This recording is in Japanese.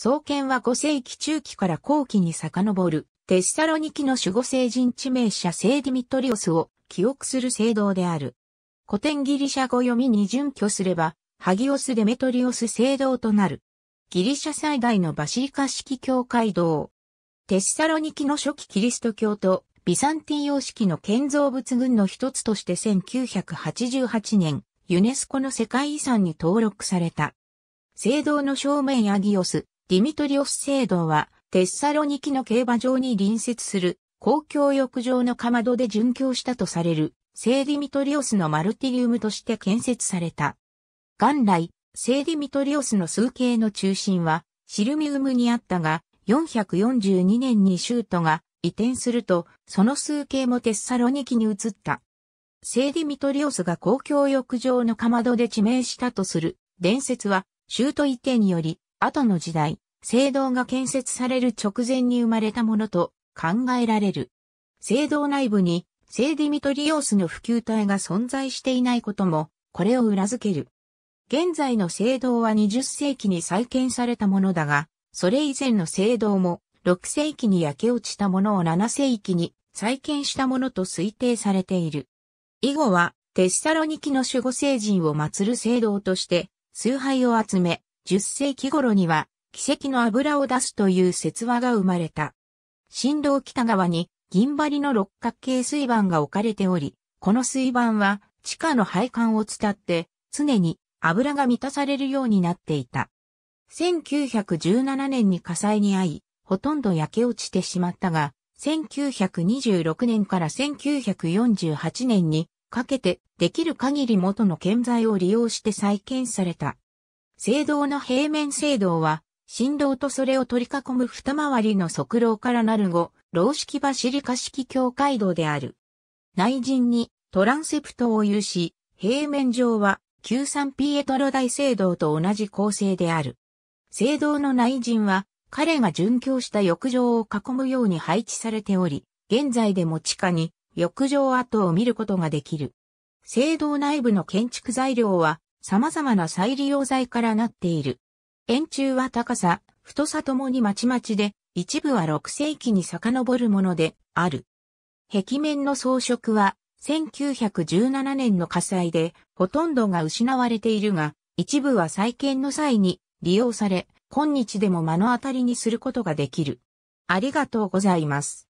創建は5世紀中期から後期に遡る、テッサロニキの守護聖人地名者聖ディミトリオスを記憶する聖堂である。古典ギリシャ語読みに準拠すれば、ハギオス・デメトリオス聖堂となる。ギリシャ最大のバシリカ式教会堂。テッサロニキの初期キリスト教とビサンティ様式の建造物群の一つとして1988年、ユネスコの世界遺産に登録された。聖堂の正面アギオス、ディミトリオス聖堂は、テッサロニキの競馬場に隣接する公共浴場のかまどで殉教したとされる聖ディミトリオスのマルティリウムとして建設された。元来、聖ディミトリオスの数形の中心はシルミウムにあったが、442年にシュートが移転すると、その数形もテッサロニキに移った。聖ディミトリオスが公共浴場のかまどで致命したとする伝説は、シュート移転により、後の時代、聖堂が建設される直前に生まれたものと考えられる。聖堂内部に聖ディミトリオスの普及体が存在していないことも、これを裏付ける。現在の聖堂は20世紀に再建されたものだが、それ以前の聖堂も6世紀に焼け落ちたものを7世紀に再建したものと推定されている。以後はテッサロニキの守護聖人を祀る聖堂として崇拝を集め、10世紀頃には奇跡の油を出すという説話が生まれた。振動北側に銀張りの六角形水盤が置かれており、この水盤は地下の配管を伝って常に油が満たされるようになっていた。1917年に火災に遭い、ほとんど焼け落ちてしまったが、1926年から1948年にかけてできる限り元の建材を利用して再建された。聖堂の平面聖堂は振動とそれを取り囲む二回りの側廊からなる後、老式バシリカ式教会堂である。内陣にトランセプトを有し、平面上は旧三ピエトロ大聖堂と同じ構成である。聖堂の内陣は彼が殉教した浴場を囲むように配置されており、現在でも地下に浴場跡を見ることができる。聖堂内部の建築材料は様々な再利用材からなっている。円柱は高さ、太さともにまちまちで、一部は6世紀に遡るものである。壁面の装飾は、1917年の火災で、ほとんどが失われているが、一部は再建の際に利用され、今日でも目の当たりにすることができる。ありがとうございます。